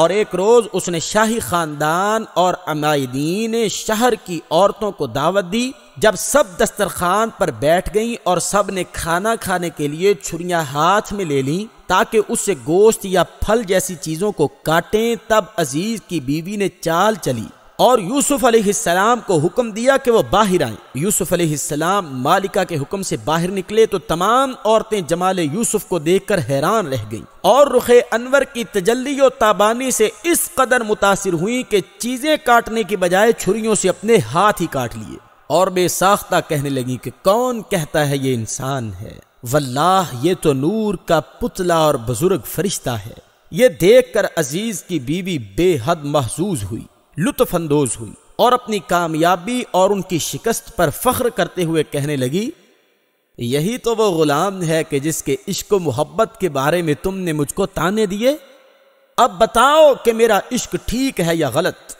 और एक रोज़ उसने शाही ख़ानदान और अमायदीन शहर की औरतों को दावत दी जब सब दस्तरखान पर बैठ गईं और सब ने खाना खाने के लिए छुरियां हाथ में ले ली ताकि उससे गोश्त या फल जैसी चीज़ों को काटें तब अजीज़ की बीवी ने चाल चली और यूसुफ अलैहिस्सलाम को हुक्म दिया कि वो बाहर आए यूसुफ अलैहिस्सलाम मालिका के हुक्म से बाहर निकले तो तमाम औरतें जमाल यूसुफ को देखकर हैरान रह गईं और रुखे अनवर की तजल्ली और ताबानी से इस कदर मुतासर हुई कि चीज़ें काटने की बजाय छुरियों से अपने हाथ ही काट लिए और बेसाख्ता कहने लगी कि कौन कहता है ये इंसान है वल्लाह ये तो नूर का पुतला और बुजुर्ग फरिश्ता है ये देखकर अजीज की बीवी बेहद महजूज हुई लुत्फानंदोज हुई और अपनी कामयाबी और उनकी शिकस्त पर फख्र करते हुए कहने लगी यही तो वो गुलाम है कि जिसके इश्क मोहब्बत के बारे में तुमने मुझको ताने दिए अब बताओ कि मेरा इश्क ठीक है या गलत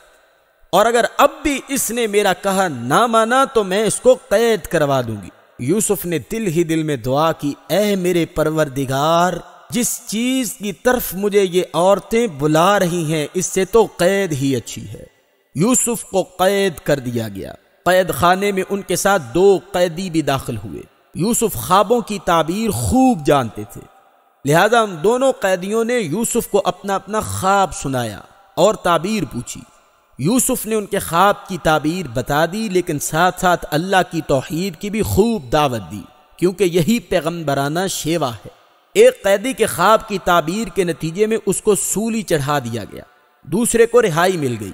और अगर अब भी इसने मेरा कहा ना माना तो मैं इसको कैद करवा दूंगी यूसुफ ने दिल ही दिल में दुआ की ऐ मेरे परवरदिगार जिस चीज की तरफ मुझे ये औरतें बुला रही हैं इससे तो कैद ही अच्छी है यूसुफ को कैद कर दिया गया कैद खाने में उनके साथ दो कैदी भी दाखिल हुए यूसुफ ख्वाबों की ताबीर खूब जानते थे लिहाजा उन दोनों कैदियों ने यूसुफ को अपना अपना ख्वाब सुनाया और ताबीर पूछी यूसुफ ने उनके ख्वाब की ताबीर बता दी लेकिन साथ साथ अल्लाह की तोहहीद की भी खूब दावत दी क्योंकि यही पैगम्बराना शेवा है एक कैदी के ख्वाब की ताबीर के नतीजे में उसको सूली चढ़ा दिया गया दूसरे को रिहाई मिल गई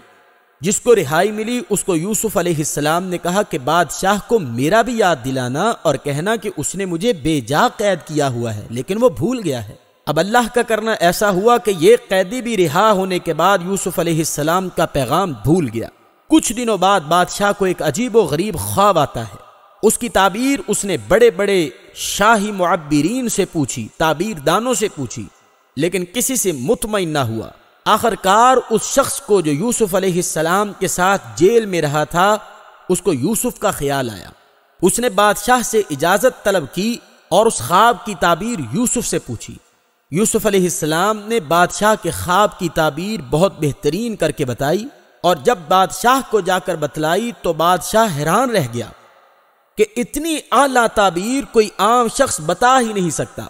जिसको रिहाई मिली उसको यूसुफ अलैहिस्सलाम ने कहा कि बादशाह को मेरा भी याद दिलाना और कहना कि उसने मुझे बेजा कैद किया हुआ है लेकिन वो भूल गया है अब अल्लाह का करना ऐसा हुआ कि ये कैदी भी रिहा होने के बाद यूसुफ अलैहिस्सलाम का पैगाम भूल गया कुछ दिनों बाद बादशाह को एक अजीब व गरीब ख्वाब आता है उसकी ताबीर उसने बड़े बड़े शाही मुआबरीन से पूछी ताबीर दानों से पूछी लेकिन किसी से मुतमिन ना हुआ आखिरकार उस शख्स को जो यूसुफ अलैहिस्सलाम के साथ जेल में रहा था उसको यूसुफ का ख्याल आया उसने बादशाह से इजाज़त तलब की और उस ख्वाब की ताबीर यूसुफ से पूछी यूसुफ अलैहिस्सलाम ने बादशाह के ख्वाब की ताबीर बहुत बेहतरीन करके बताई और जब बादशाह को जाकर बतलाई तो बादशाह हैरान रह गया कि इतनी आला ताबीर कोई आम शख्स बता ही नहीं सकता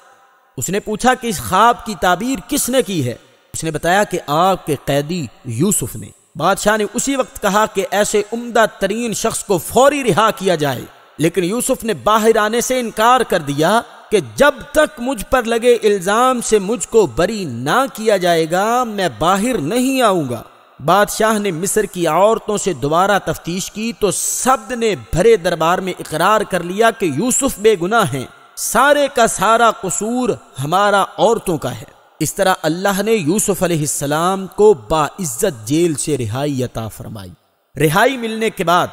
उसने पूछा कि इस ख्वाब की ताबीर किसने की है उसने बताया कि आपके कैदी यूसुफ ने बादशाह ने उसी वक्त कहा कि ऐसे उम्दा तरीन शख्स को फौरी रिहा किया जाए लेकिन यूसुफ ने बाहर आने से इनकार कर दिया कि जब तक मुझ पर लगे इल्जाम से मुझको बरी ना किया जाएगा मैं बाहर नहीं आऊंगा बादशाह ने मिस्र की औरतों से दोबारा तफ्तीश की तो शब्द ने भरे दरबार में इकरार कर लिया कि यूसुफ बेगुनाह हैं सारे का सारा कसूर हमारा औरतों का है इस तरह अल्लाह ने यूसुफ अलैहिस्सलाम को बाइज्जत जेल से रिहाई अता फरमाई रिहाई मिलने के बाद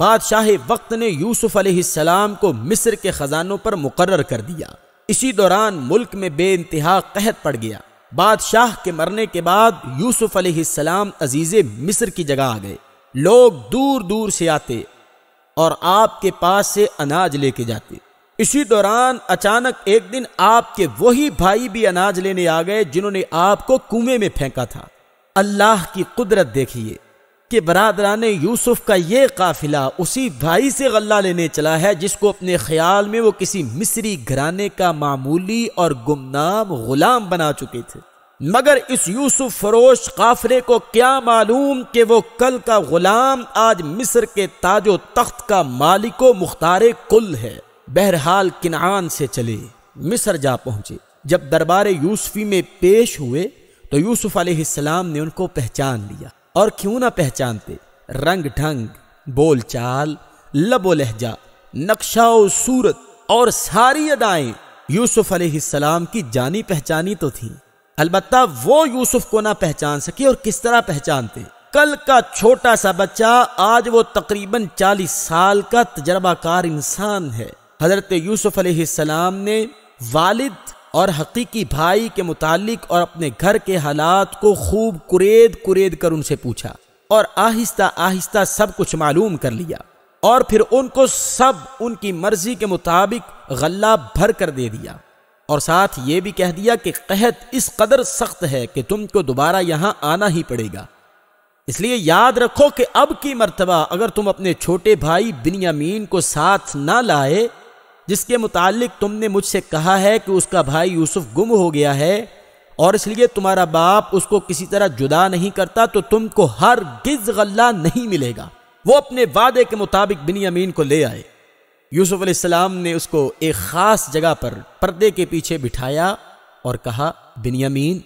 बादशाह वक्त ने यूसुफ अलैहिस्सलाम को मिस्र के ख़जानों पर मुकर्र कर दिया इसी दौरान मुल्क में बे कहत पड़ गया बादशाह के मरने के बाद यूसुफ अलैहिस्सलाम अजीज़ मिस्र की जगह आ गए लोग दूर दूर से आते और आपके पास से अनाज लेके जाते इसी दौरान अचानक एक दिन आपके वही भाई भी अनाज लेने आ गए जिन्होंने आपको कुएं में फेंका था अल्लाह की कुदरत देखिए कि बरदरान यूसुफ का ये काफिला उसी भाई से गल्ला लेने चला है जिसको अपने ख्याल में वो किसी मिस्री घराने का मामूली और गुमनाम गुलाम बना चुके थे मगर इस यूसुफ फरोश काफरे को क्या मालूम कि वो कल का गुलाम आज मिस्र के ताजो तख्त का मालिको मुख्तार कुल है बहरहाल किनान से चले मिस्र जा पहुंचे जब दरबार यूसुफी में पेश हुए तो यूसुफ अलैहिस्सलाम ने उनको पहचान लिया और क्यों ना पहचानते रंग ढंग चाल लबो लहजा नक्शा सूरत और सारी अदाएं यूसुफ अलैहिस्सलाम की जानी पहचानी तो थी अलबत् वो यूसुफ को ना पहचान सके और किस तरह पहचानते कल का छोटा सा बच्चा आज वो तकरीबन 40 साल का तजर्बाकार इंसान है हजरत यूसुफ अलैहिस्सलाम ने वालिद और हकीकी भाई के मुतालिक और अपने घर के हालात को खूब कुरेद कुरेद कर उनसे पूछा और आहिस्ता आहिस्ता सब कुछ मालूम कर लिया और फिर उनको सब उनकी मर्जी के मुताबिक गल्ला भर कर दे दिया और साथ ये भी कह दिया कि कहत इस कदर सख्त है कि तुमको दोबारा यहां आना ही पड़ेगा इसलिए याद रखो कि अब की मर्तबा अगर तुम अपने छोटे भाई बिनियामीन को साथ ना लाए जिसके मुतालिक तुमने मुझसे कहा है कि उसका भाई यूसुफ गुम हो गया है और इसलिए तुम्हारा बाप उसको किसी तरह जुदा नहीं करता तो तुमको हर गिज गल्ला नहीं मिलेगा वो अपने वादे के मुताबिक बिनियामीन को ले आए यूसुफ अलैहिस्सलाम ने उसको एक ख़ास जगह पर पर्दे के पीछे बिठाया और कहा बिनियामीन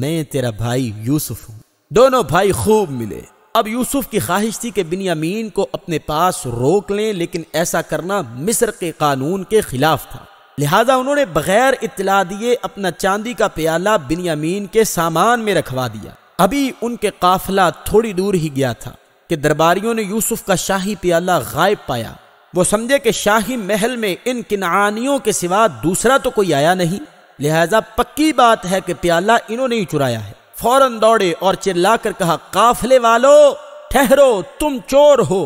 मैं तेरा भाई यूसुफ हूं दोनों भाई खूब मिले अब यूसुफ की ख्वाहिश थी कि बिनियामीन को अपने पास रोक लें लेकिन ऐसा करना मिस्र के कानून के खिलाफ था लिहाजा उन्होंने बगैर इतला दिए अपना चांदी का प्याला बिनियामीन के सामान में रखवा दिया अभी उनके काफिला थोड़ी दूर ही गया था कि दरबारियों ने यूसुफ का शाही प्याला गायब पाया वो समझे कि शाही महल में इन किनानियों के सिवा दूसरा तो कोई आया नहीं लिहाजा पक्की बात है कि प्याला इन्होंने ही चुराया है फौरन दौड़े और चिल्लाकर कहा काफले वालो ठहरो तुम चोर हो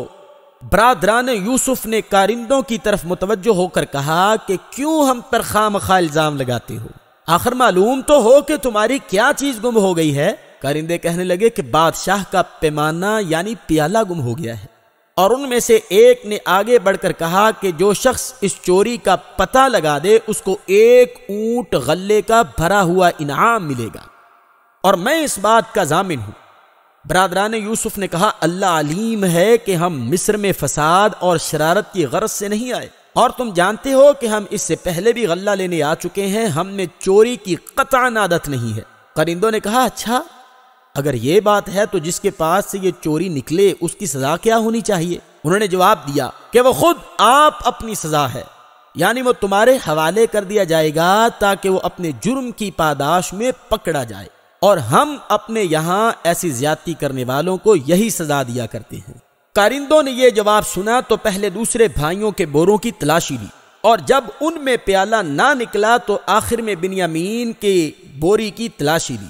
बरादरान यूसुफ ने कारिंदों की तरफ मुतवजो होकर कहा कि क्यों हम पर खाम खा इल्जाम लगाते हो आखिर मालूम तो हो कि तुम्हारी क्या चीज गुम हो गई है कारिंदे कहने लगे कि बादशाह का पैमाना यानी प्याला गुम हो गया है और उनमें से एक ने आगे बढ़कर कहा कि जो शख्स इस चोरी का पता लगा दे उसको एक ऊंट गले का भरा हुआ इनाम मिलेगा और मैं इस बात का जामिन हूं बरदरान यूसुफ ने कहा अल्लाह अलीम है कि हम मिस्र में फसाद और शरारत की गरज से नहीं आए और तुम जानते हो कि हम इससे पहले भी गल्ला लेने आ चुके हैं हमने चोरी की कतान आदत नहीं है करिंदों ने कहा अच्छा अगर ये बात है तो जिसके पास से ये चोरी निकले उसकी सजा क्या होनी चाहिए उन्होंने जवाब दिया कि वो खुद आप अपनी सजा है यानी वो तुम्हारे हवाले कर दिया जाएगा ताकि वो अपने जुर्म की पादाश में पकड़ा जाए और हम अपने यहां ऐसी ज्यादती करने वालों को यही सजा दिया करते हैं कारिंदों ने यह जवाब सुना तो पहले दूसरे भाइयों के बोरों की तलाशी ली और जब उनमें प्याला ना निकला तो आखिर में बिनियामीन के बोरी की तलाशी ली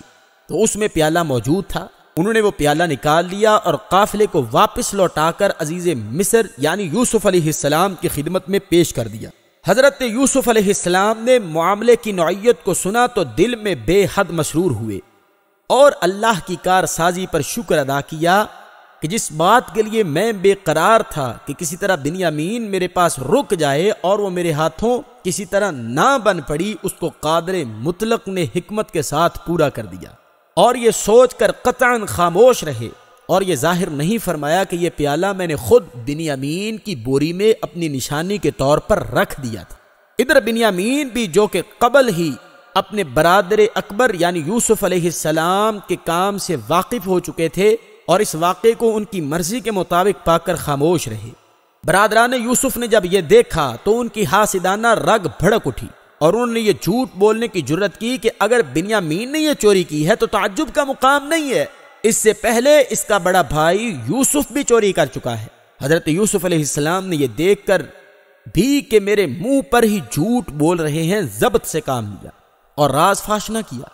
तो उसमें प्याला मौजूद था उन्होंने वो प्याला निकाल लिया और काफिले को वापस लौटाकर अजीज मिस्र यानी यूसुफ अलैहिस्सलाम की खिदमत में पेश कर दिया हजरत यूसुफ अलैहिस्सलाम ने मामले की नौीयत को सुना तो दिल में बेहद मसरूर हुए और अल्लाह की कारसाजी पर शुक्र अदा किया कि जिस बात के लिए मैं बेकरार था कि किसी तरह बिनियामीन मेरे पास रुक जाए और वो मेरे हाथों किसी तरह ना बन पड़ी उसको कादर मुतलक ने हिकमत के साथ पूरा कर दिया और ये सोच कर कतान खामोश रहे और ये जाहिर नहीं फरमाया कि यह प्याला मैंने खुद बिनियामीन की बोरी में अपनी निशानी के तौर पर रख दिया था इधर बिनियामीन भी जो कि कबल ही अपने बरदर अकबर यानी यूसुफ अलैहिस्सलाम के काम से वाकिफ़ हो चुके थे और इस वाक़े को उनकी मर्ज़ी के मुताबिक पाकर खामोश रहे बरदरान यूसुफ ने जब यह देखा तो उनकी हासिदाना रग भड़क उठी और उन्होंने ये झूठ बोलने की जरूरत की कि अगर बिनियामीन ने यह चोरी की है तो ताजुब का मुकाम नहीं है इससे पहले इसका बड़ा भाई यूसुफ भी चोरी कर चुका है हजरत यूसुफ अलैहिस्सलाम ने यह देखकर भी कि मेरे मुंह पर ही झूठ बोल रहे हैं जब्त से काम लिया और राज फाश न किया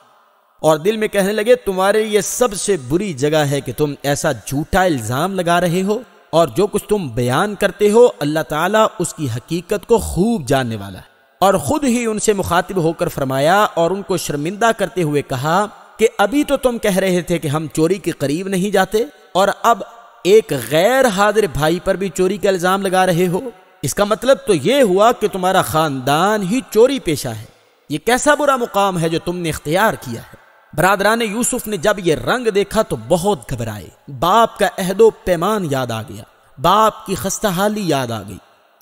और दिल में कहने लगे तुम्हारे लिए सबसे बुरी जगह है कि तुम ऐसा झूठा इल्ज़ाम लगा रहे हो और जो कुछ तुम बयान करते हो अल्लाह ताला उसकी हकीकत को खूब जानने वाला है और खुद ही उनसे मुखातिब होकर फरमाया और उनको शर्मिंदा करते हुए कहा कि अभी तो तुम कह रहे थे कि हम चोरी के करीब नहीं जाते और अब एक गैर हाजिर भाई पर भी चोरी का इल्ज़ाम लगा रहे हो इसका मतलब तो ये हुआ कि तुम्हारा खानदान ही चोरी पेशा है ये कैसा बुरा मुकाम है जो तुमने इख्तियार किया है बरादरान यूसुफ ने जब ये रंग देखा तो बहुत घबराए बाप का अहदो पैमान याद आ गया बाप की खस्ताहाली याद आ गई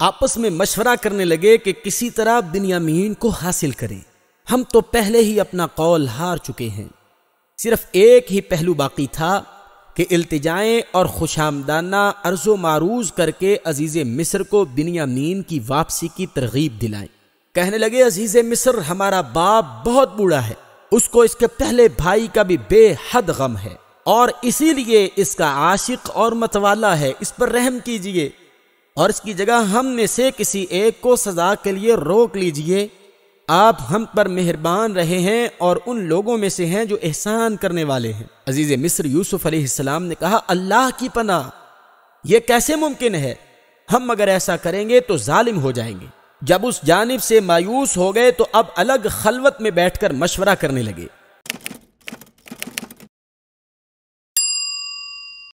आपस में मशवरा करने लगे कि किसी तरह बिनियामीन को हासिल करें हम तो पहले ही अपना कौल हार चुके हैं सिर्फ एक ही पहलू बाकी था कि अल्तजाएँ और खुशामदाना अर्ज़ो मारूज करके अजीज़ मिस्र को बिनियामीन की वापसी की तरगीब दिलाएं कहने लगे अजीज मिस्र हमारा बाप बहुत बूढ़ा है उसको इसके पहले भाई का भी बेहद गम है और इसीलिए इसका आशिक और मतवाला है इस पर रहम कीजिए और इसकी जगह हम में से किसी एक को सजा के लिए रोक लीजिए आप हम पर मेहरबान रहे हैं और उन लोगों में से हैं जो एहसान करने वाले हैं अजीज मिस्र यूसुफ अलैहिस्सलाम ने कहा अल्लाह की पना यह कैसे मुमकिन है हम अगर ऐसा करेंगे तो जालिम हो जाएंगे जब उस जानब से मायूस हो गए तो अब अलग खलवत में बैठकर मशवरा करने लगे